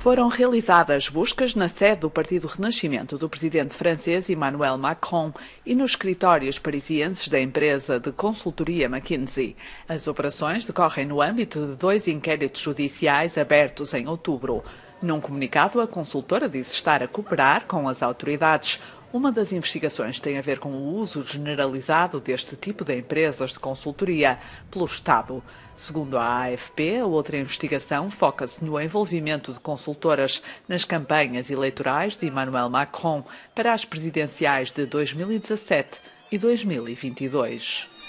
foram realizadas buscas na sede do Partido Renascimento do presidente francês Emmanuel Macron e nos escritórios parisienses da empresa de consultoria McKinsey. As operações decorrem no âmbito de dois inquéritos judiciais abertos em outubro. Num comunicado, a consultora disse estar a cooperar com as autoridades. Uma das investigações tem a ver com o uso generalizado deste tipo de empresas de consultoria pelo Estado. Segundo a AFP, a outra investigação foca-se no envolvimento de consultoras nas campanhas eleitorais de Emmanuel Macron para as presidenciais de 2017 e 2022.